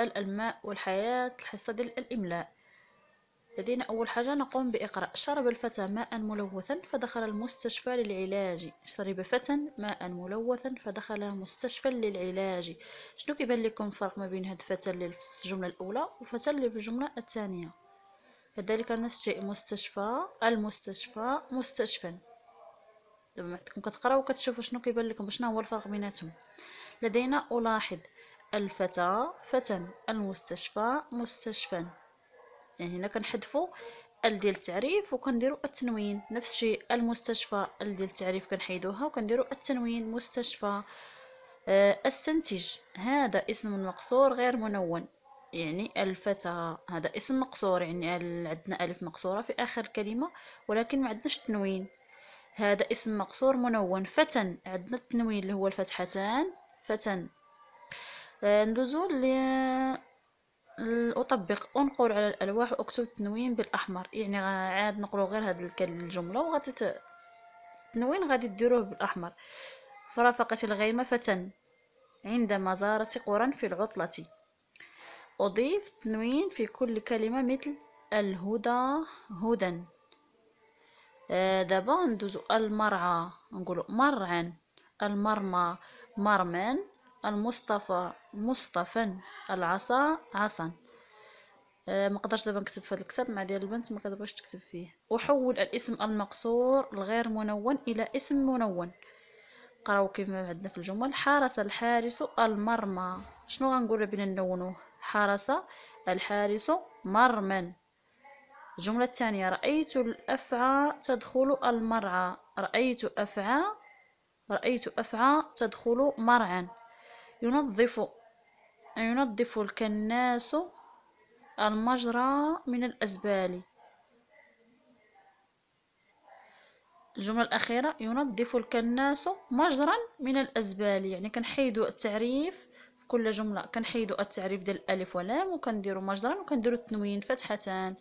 الماء والحياة الحصة ديال الإملاء لدينا أول حاجة نقوم بإقراء شرب الفتى ماء ملوثا فدخل المستشفى للعلاج شرب فتى ماء ملوثا فدخل مستشفى للعلاج شنو كيبان لكم الفرق ما بين هاد فتى اللي في الجملة الأولى وفتى اللي في الجملة الثانية كذلك نفس الشيء مستشفى المستشفى مستشفى دابا كتقراو وكتشوفوا شنو كيبان لكم شنو هو الفرق بيناتهم لدينا ألاحظ الفتى فتى المستشفى مستشفى يعني هنا كنحذفوا ال ديال التعريف وكنديروا التنوين نفس الشيء المستشفى ال ديال التعريف كنحيدوها وكنديروا التنوين مستشفى استنتج آه، هذا اسم مقصور غير منون يعني الفتى هذا اسم مقصور يعني عندنا الف مقصوره في اخر الكلمه ولكن ما عندناش تنوين هذا اسم مقصور منون فتى عندنا التنوين اللي هو الفتحتان فتى ندوزو ل اطبق انقل على الالواح واكتب التنوين بالاحمر يعني عاد نقرو غير هاد الجمله وغادي التنوين غادي ديروه بالاحمر فرافقت الغيمه فتى عندما زارت قرى في العطله اضيف تنوين في كل كلمه مثل الهدى هدى آه، دابا ندوزو المرعى نقولو مرعا المرمى مرمن المصطفى مصطفى العصا عصا آه ما قدرتش دابا نكتب في هذا الكتاب مع ديال البنت ما كتبغيش تكتب فيه احول الاسم المقصور الغير منون الى اسم منون قراو ما عندنا في الجمل حارس الحارس المرمى شنو غنقول بين نونوه حرس الحارس مرما الجمله الثانيه رايت الافعى تدخل المرعى رايت افعى رايت افعى تدخل مرعا ينظف ينظف الكناس المجرى من الأزبال الجملة الأخيرة ينظف الكناس مجرا من الأزبال يعني كنحيدو التعريف في كل جملة كنحيدو التعريف ديال الألف ولام وكنديرو مجرا وكنديرو التنوين فتحتان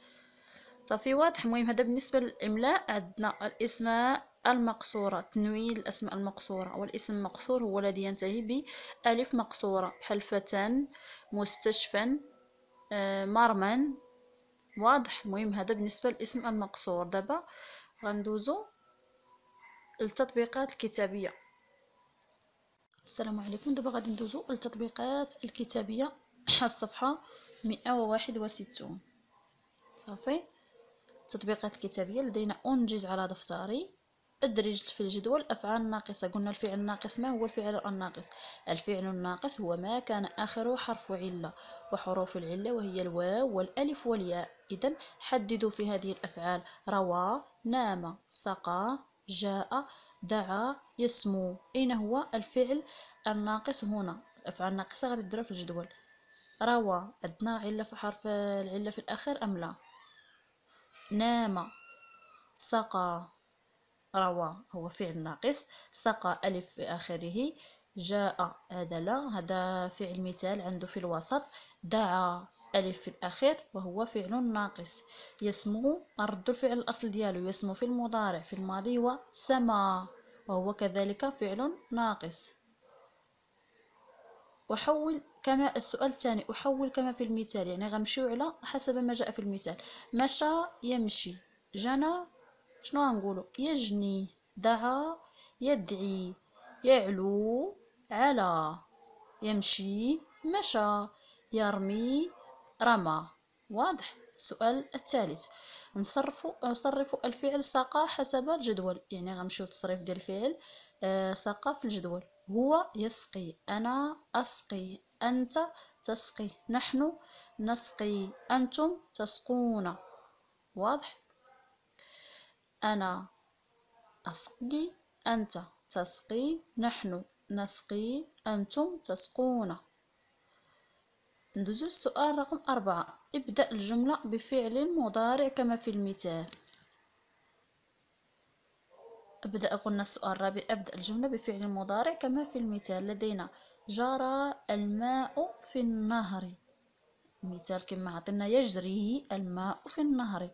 صافي واضح المهم هذا بالنسبة للإملاء عندنا الإسماء المقصورة تنوين الأسماء المقصورة والاسم المقصور هو الذي ينتهي بألف مقصورة بحال فتى مستشفى آه، مرمى واضح المهم هذا بالنسبة للاسم المقصور دابا غندوزو للتطبيقات الكتابية السلام عليكم دابا غادي ندوزو للتطبيقات الكتابية الصفحة مئة وواحد وستون صافي التطبيقات الكتابية لدينا أنجز على دفتري ادرجت في الجدول أفعال ناقصة قلنا الفعل الناقص ما هو الفعل الناقص الفعل الناقص هو ما كان آخره حرف علة وحروف العلة وهي الواو والألف والياء إذا حددوا في هذه الأفعال روى نام سقى جاء دعا يسمو أين هو الفعل الناقص هنا الأفعال الناقصة غادي تديرها في الجدول روى عندنا علة في حرف العلة في الآخر أم لا نام سقى روى هو فعل ناقص سقى ألف في آخره جاء هذا لا هذا فعل مثال عنده في الوسط دعا ألف في الأخير وهو فعل ناقص يسمو رد الفعل الأصل ديالو يسمو في المضارع في الماضي سما وهو كذلك فعل ناقص أحول كما السؤال الثاني أحول كما في المثال يعني غنمشيو على حسب ما جاء في المثال مشى يمشي جنى شنو غنقولوا يجني دعا يدعي يعلو على يمشي مشى يرمي رمى واضح السؤال الثالث نصرف نصرف الفعل ساقا حسب الجدول يعني غنمشيو تصريف ديال الفعل آه، ساقا في الجدول هو يسقي انا اسقي انت تسقي نحن نسقي انتم تسقون واضح أنا أسقي أنت تسقي نحن نسقي أنتم تسقون ندوزو السؤال رقم أربعة ابدأ الجملة بفعل مضارع كما في المثال أبدأ قلنا السؤال الرابع أبدأ الجملة بفعل مضارع كما في المثال لدينا جرى الماء في النهر مثال كما عطينا يجري الماء في النهر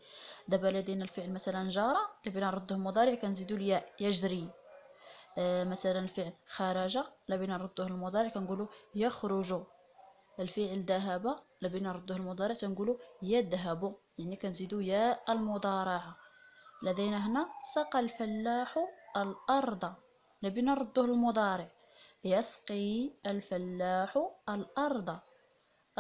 دابا لدينا الفعل مثلا جرى لبينا نردوه مضارع كنزيدو الياء يجري آه مثلا الفعل خرج لبينا نردوه المضارع كنقولو يخرج الفعل ذهب لبينا نردوه المضارع تنقولو يذهب يعني كنزيدو ياء المضارعه لدينا هنا سقى الفلاح الارض لبينا نردوه المضارع يسقي الفلاح الارض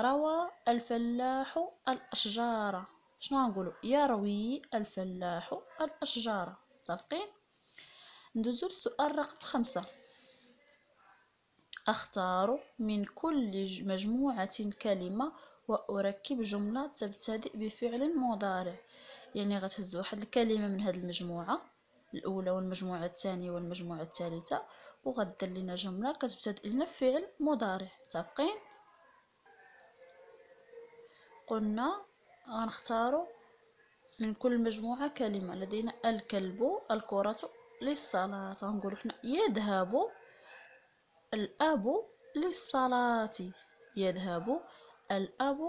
روى الفلاح الأشجار شنو غنقولو يروي الفلاح الأشجار متفقين ندوزو للسؤال رقم خمسة أختار من كل مجموعة كلمة وأركب جملة تبتدئ بفعل مضارع يعني غتهز واحد الكلمة من هاد المجموعة الأولى والمجموعة الثانية والمجموعة الثالثة وغدير لنا جملة كتبتدئ لنا بفعل مضارع متفقين قلنا غنختارو من كل مجموعة كلمة لدينا الكلب الكرة للصلاة غنقولو حنا يذهب الأب للصلاة يذهب الأب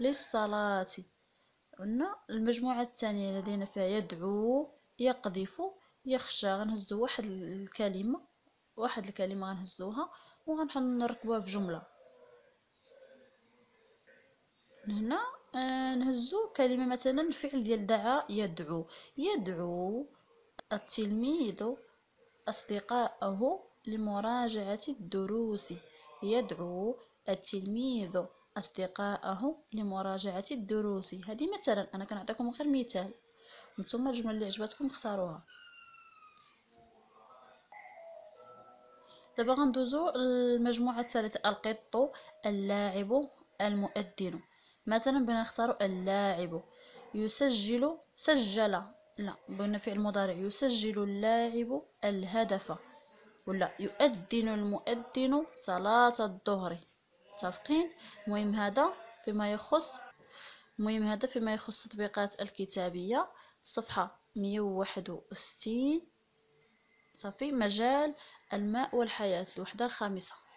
للصلاة عندنا المجموعة الثانية لدينا فيها يدعو يقذف يخشى غنهزو واحد الكلمة واحد الكلمة غنهزوها وغنحاول نركبوها في جملة هنا آه، نهزو كلمه مثلا الفعل ديال دعا يدعو يدعو التلميذ اصدقاءه لمراجعه الدروس يدعو التلميذ اصدقاءه لمراجعه الدروس هذه مثلا انا كنعطيكم غير مثال نتوما الجمله اللي عجبتكم اختاروها دابا غندوزو المجموعه الثالثه القط اللاعب المؤذن مثلا بنختار اللاعب يسجل سجل لا بغينا فعل مضارع يسجل اللاعب الهدف ولا يؤذن المؤذن صلاة الظهر متفقين المهم هذا فيما يخص المهم هذا فيما يخص التطبيقات الكتابية صفحة 161 صافي مجال الماء والحياة الوحدة الخامسة